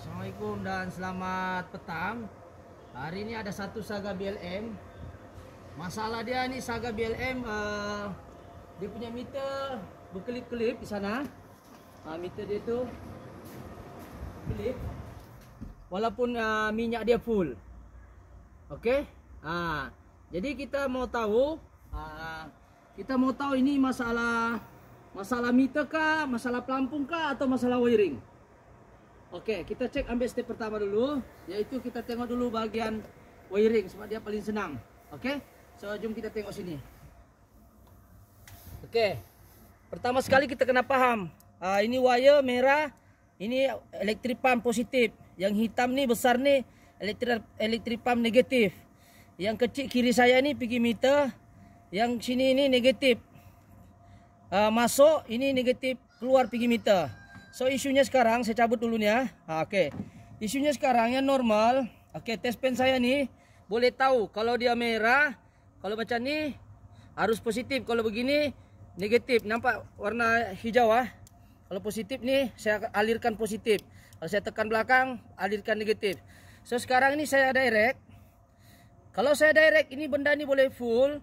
Assalamualaikum dan selamat petang Hari ini ada satu saga BLM Masalah dia ni saga BLM uh, eh, Dia punya meter berkelip-kelip di sana uh, Meter dia tu Kelip Walaupun uh, minyak dia full Okay uh, ah, Jadi kita mau tahu uh, Kita mau tahu ini masalah Masalah meter kah, masalah pelampung kah Atau masalah wiring Oke, okay, kita cek ambil step pertama dulu, yaitu kita tengok dulu bagian wiring, sebab dia paling senang. Oke, okay? so jom kita tengok sini. Oke, okay. pertama sekali kita kena paham, uh, ah, ini wire merah, ini elektrik pump positif. Yang hitam ni besar ni, elektrik pump negatif. Yang kecil kiri saya ni pergi meter, yang sini ni negatif. Uh, masuk, ini negatif, keluar pergi meter. So isunya sekarang saya cabut dulu ya. Ha, Oke. Okay. Isunya sekarang yang normal. Oke okay, test pen saya nih boleh tahu kalau dia merah, kalau macam ni harus positif. Kalau begini negatif. Nampak warna hijau ah. Kalau positif nih saya alirkan positif. Kalau saya tekan belakang alirkan negatif. So sekarang ini saya direct. Kalau saya direct ini benda ini boleh full.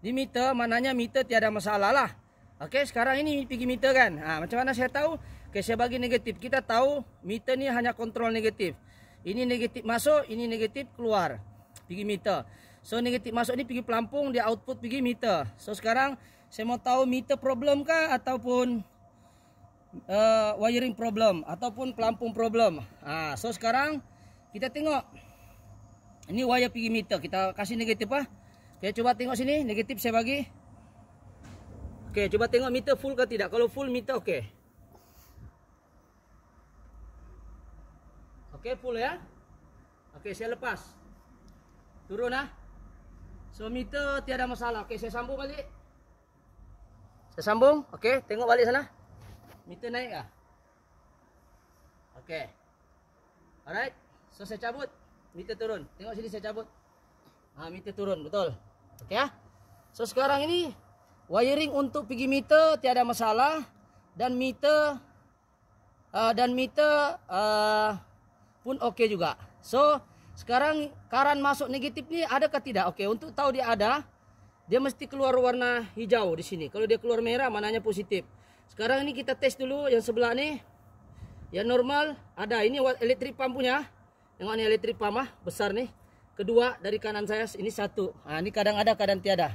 Di meter mananya meter tiada masalah lah. Oke okay, sekarang ini pergi meter kan. Ha, macam mana saya tahu? Okay, saya bagi negatif. Kita tahu meter ni hanya kontrol negatif. Ini negatif masuk, ini negatif keluar. Pergi meter. So, negatif masuk ni pergi pelampung, dia output pergi meter. So, sekarang saya mau tahu meter problem kah ataupun uh, wiring problem ataupun pelampung problem. Ah, so, sekarang kita tengok. Ini wire pergi meter. Kita kasih negatif lah. Okey, cuba tengok sini. Negatif saya bagi. Okay, cuba tengok meter full ke tidak. Kalau full meter, okey. Okey, full ya. Okey, saya lepas. Turun ah. So meter tiada masalah. Okey, saya sambung balik. Saya sambung. Okey, tengok balik sana. Meter naik ah. Okey. Alright. So saya cabut. Meter turun. Tengok sini saya cabut. Ah, meter turun, betul. Okey ah. So sekarang ini wiring untuk pergi meter tiada masalah dan meter uh, dan meter uh, pun oke okay juga. So, sekarang karan masuk negatif nih ada atau tidak? Oke, okay, untuk tahu dia ada, dia mesti keluar warna hijau di sini. Kalau dia keluar merah, mananya positif. Sekarang ini kita tes dulu yang sebelah nih. Yang normal ada ini elektrik pump punya. yang ini elektrik pump ah, besar nih. Kedua dari kanan saya ini satu. Nah, ini kadang ada, kadang tiada.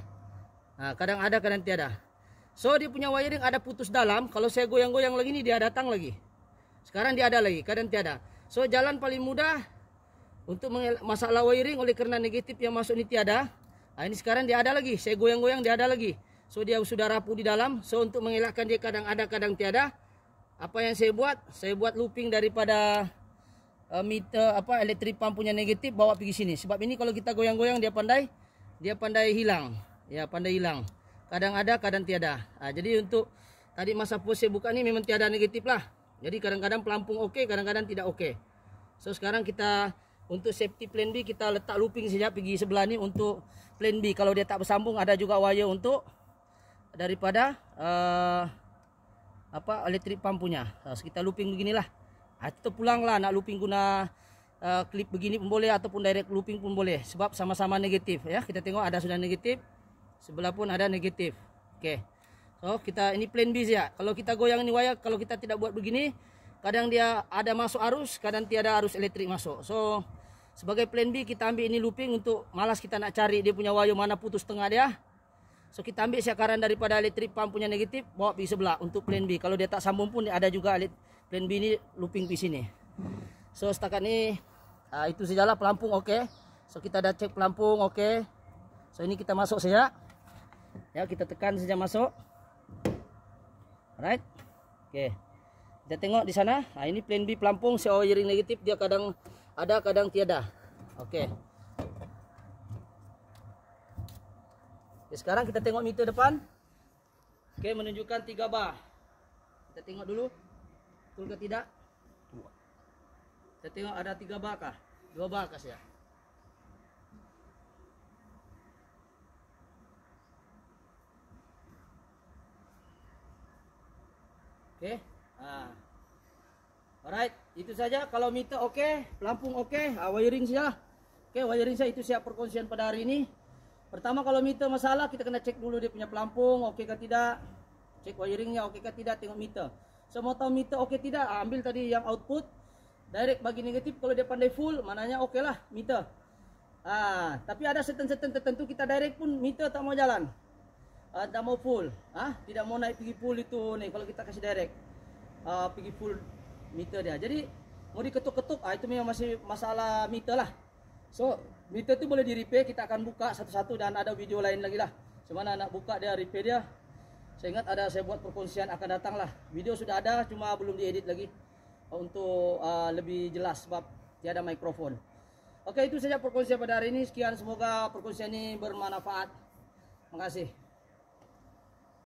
Nah, kadang ada, kadang tiada. So dia punya wiring ada putus dalam. Kalau saya goyang-goyang lagi nih dia datang lagi. Sekarang dia ada lagi, kadang tiada. So jalan paling mudah untuk masalah wiring oleh kerana negatif yang masuk ini tiada. Nah, ini sekarang dia ada lagi. Saya goyang-goyang dia ada lagi. So dia sudah rapuh di dalam. So untuk mengelakkan dia kadang ada kadang tiada. Apa yang saya buat? Saya buat looping daripada uh, meter apa elektrik pump punya negatif bawa pergi sini. Sebab ini kalau kita goyang-goyang dia pandai dia pandai hilang. Ya pandai hilang. Kadang ada kadang tiada. Nah, jadi untuk tadi masa pos saya buka ni memang tiada negatif lah. Jadi kadang-kadang pelampung okay, kadang-kadang tidak okay. So sekarang kita untuk safety plan B kita letak looping saja pergi sebelah ni untuk plan B. Kalau dia tak bersambung ada juga wire untuk daripada uh, apa elektrik pump ha, So, kita looping beginilah. Atau ha, pulang lah nak looping guna eh, klip uh, begini pun boleh ataupun direct looping pun boleh sebab sama-sama negatif ya. Kita tengok ada sudah negatif. Sebelah pun ada negatif. Okay. So oh, kita ini plan B ya. Kalau kita goyang ini wayar, kalau kita tidak buat begini, kadang dia ada masuk arus, kadang tiada arus elektrik masuk. So, sebagai plan B kita ambil ini looping untuk malas kita nak cari dia punya wayar mana putus tengah dia. So, kita ambil siakaran daripada elektrik pump punya negatif, bawa pergi sebelah untuk plan B. Kalau dia tak sambung pun ada juga plan B ini looping di sini. So, setakat ini uh, ah, itu sajalah pelampung okey. So, kita dah cek pelampung okey. So, ini kita masuk saja. Ya, kita tekan saja masuk. Alright. Okey. Kita tengok di sana. Ha, ini plan B pelampung si wiring negatif dia kadang ada kadang tiada. Okey. Okay, sekarang kita tengok meter depan. Okey menunjukkan 3 bar. Kita tengok dulu. Betul ke tidak? Kita tengok ada 3 bar kah? 2 bar kah saya? Okey. Eh, ha. Alright, itu saja. Kalau meter okey, pelampung okey, ha, wiring saja. Okey, wiring saya itu siap perkongsian pada hari ini. Pertama kalau meter masalah, kita kena cek dulu dia punya pelampung okey ke tidak. Cek wiringnya okey ke tidak, tengok meter. Semua so, tahu meter okey tidak, ha, ambil tadi yang output direct bagi negatif kalau dia pandai full, mananya okeylah meter. ha, tapi ada certain-certain tertentu kita direct pun meter tak mau jalan uh, tak mau full ah uh, tidak mau naik pergi full itu nih kalau kita kasih direct uh, pergi full meter dia jadi mau diketuk-ketuk ah itu memang masih masalah meter lah so meter tu boleh di repair kita akan buka satu-satu dan ada video lain lagi lah Cuma nak buka dia repair dia saya ingat ada saya buat perkongsian akan datang lah video sudah ada cuma belum diedit lagi ah, untuk uh, lebih jelas sebab tiada mikrofon Oke okay, itu saja perkongsian pada hari ini. Sekian semoga perkongsian ini bermanfaat. Terima kasih.